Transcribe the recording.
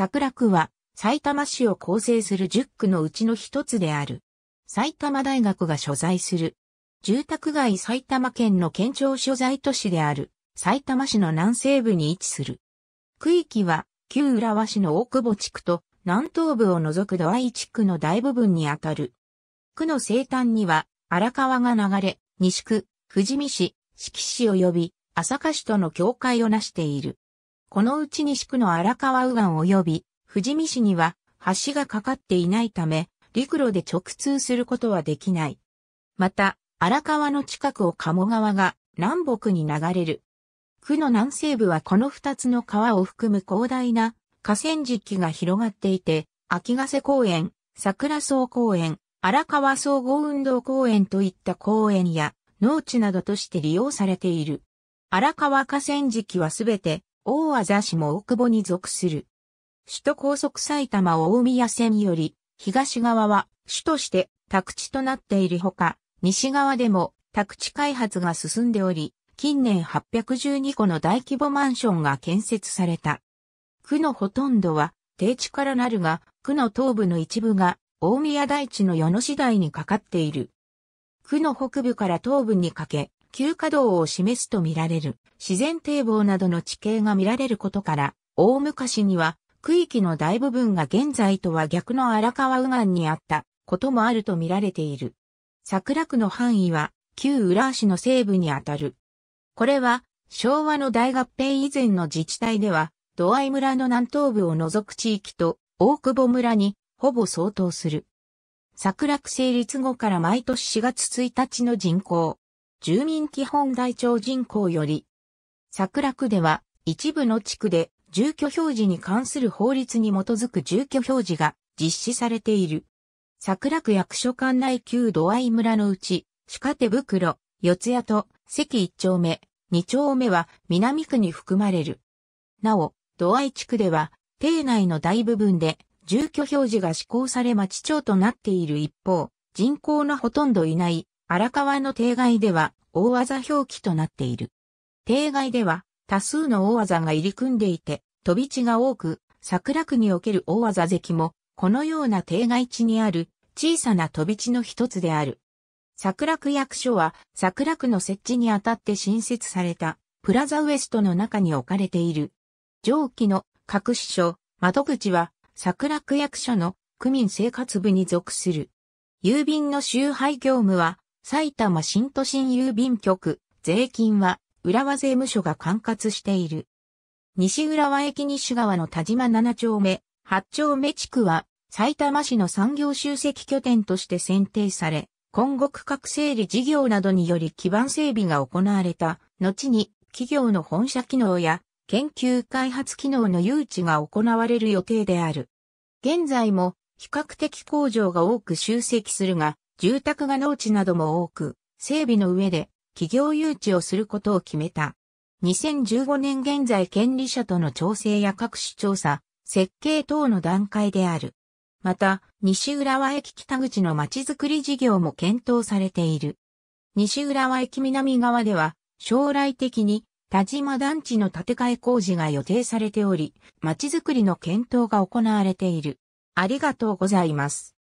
桜区は、埼玉市を構成する10区のうちの一つである。埼玉大学が所在する。住宅街埼玉県の県庁所在都市である、埼玉市の南西部に位置する。区域は、旧浦和市の大久保地区と、南東部を除く土合地区の大部分にあたる。区の西端には、荒川が流れ、西区、富士見市、四季市及び、朝霞市との境界をなしている。このうち西区の荒川右岸及び富士見市には橋がかかっていないため、陸路で直通することはできない。また、荒川の近くを鴨川が南北に流れる。区の南西部はこの二つの川を含む広大な河川敷が広がっていて、秋ヶ瀬公園、桜草公園、荒川総合運動公園といった公園や農地などとして利用されている。荒川河川敷はすべて大和座市も大久保に属する。首都高速埼玉大宮線より、東側は首都して宅地となっているほか、西側でも宅地開発が進んでおり、近年812個の大規模マンションが建設された。区のほとんどは低地からなるが、区の東部の一部が大宮大地の与野市台にかかっている。区の北部から東部にかけ、急稼働を示すとみられる自然堤防などの地形が見られることから、大昔には区域の大部分が現在とは逆の荒川右岸にあったこともあると見られている。桜区の範囲は旧浦和市の西部にあたる。これは昭和の大合併以前の自治体では、土合村の南東部を除く地域と大久保村にほぼ相当する。桜区成立後から毎年4月1日の人口、住民基本台帳人口より、桜区では一部の地区で住居表示に関する法律に基づく住居表示が実施されている。桜区役所管内旧土合村のうち、鹿手袋、四谷と関一丁目、二丁目は南区に含まれる。なお、土合地区では、邸内の大部分で住居表示が施行され町町となっている一方、人口のほとんどいない荒川の定外では大技表記となっている。定外では多数の大技が入り組んでいて、飛び地が多く、桜区における大技関も、このような定外地にある小さな飛び地の一つである。桜区役所は桜区の設置にあたって新設されたプラザウエストの中に置かれている。上記の各支所、窓口は桜区役所の区民生活部に属する。郵便の集配業務は埼玉新都心郵便局、税金は、浦和税務署が管轄している。西浦和駅西側の田島7丁目、8丁目地区は、埼玉市の産業集積拠点として選定され、今後区画整理事業などにより基盤整備が行われた、後に企業の本社機能や研究開発機能の誘致が行われる予定である。現在も比較的工場が多く集積するが、住宅が農地なども多く、整備の上で企業誘致をすることを決めた。2015年現在権利者との調整や各種調査、設計等の段階である。また、西浦和駅北口のまちづくり事業も検討されている。西浦和駅南側では、将来的に田島団地の建て替え工事が予定されており、まちづくりの検討が行われている。ありがとうございます。